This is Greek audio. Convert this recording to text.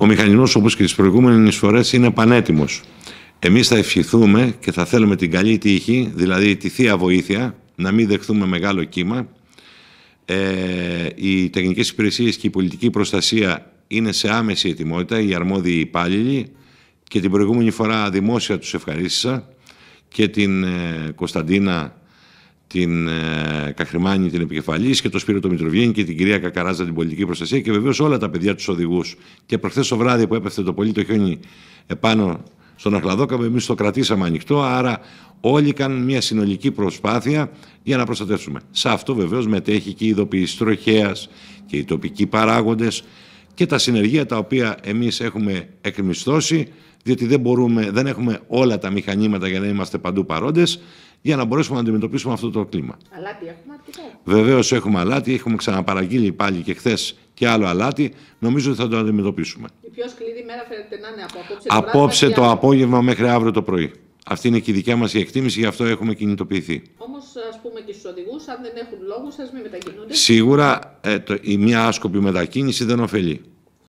Ο μηχανισμός όπως και τις προηγούμενες φορές είναι πανέτοιμος. Εμείς θα ευχηθούμε και θα θέλουμε την καλή τύχη, δηλαδή τη θεία βοήθεια, να μην δεχθούμε μεγάλο κύμα. Ε, οι τεχνικές υπηρεσίες και η πολιτική προστασία είναι σε άμεση ετοιμότητα, οι αρμόδιοι υπάλληλοι και την προηγούμενη φορά δημόσια τους ευχαρίστησα και την ε, Κωνσταντίνα την ε, την επικεφαλής και τον Σπύρο το Μητροβιέννη και την κυρία Κακαράζα την πολιτική προστασία και βεβαίως όλα τα παιδιά τους οδηγούς. Και προχθές το βράδυ που έπεφτε το πολύ το χιόνι επάνω στον Αχλαδόκαμπο, εμείς το κρατήσαμε ανοιχτό. Άρα όλοι κάνουν μια συνολική προσπάθεια για να προστατεύσουμε. Σε αυτό βεβαίως μετέχει και η ειδοποίηση τροχέας και οι τοπικοί παράγοντες και τα συνεργεία τα οποία εμείς έχουμε εκμισθώσει, διότι δεν, μπορούμε, δεν έχουμε όλα τα μηχανήματα για να είμαστε παντού παρόντες για να μπορέσουμε να αντιμετωπίσουμε αυτό το κλίμα. Αλάτι έχουμε αρκετά. Βεβαίως έχουμε αλάτι, έχουμε ξαναπαραγγείλει πάλι και χθες και άλλο αλάτι. Νομίζω ότι θα το αντιμετωπίσουμε. Η πιο μέρα φαίνεται να είναι από απόψε. το, βράδυ, απόγευμα μέχρι αύριο το πρωί. Αυτή είναι και η δικιά μας η εκτίμηση, γι' αυτό έχουμε κινητοποιηθεί. Όμως, ας πούμε και στους οδηγούς, αν δεν έχουν λόγους, ας μην μετακινούνται. Σίγουρα ε, το, η μία άσκοπη μετακίνηση δεν ωφελεί.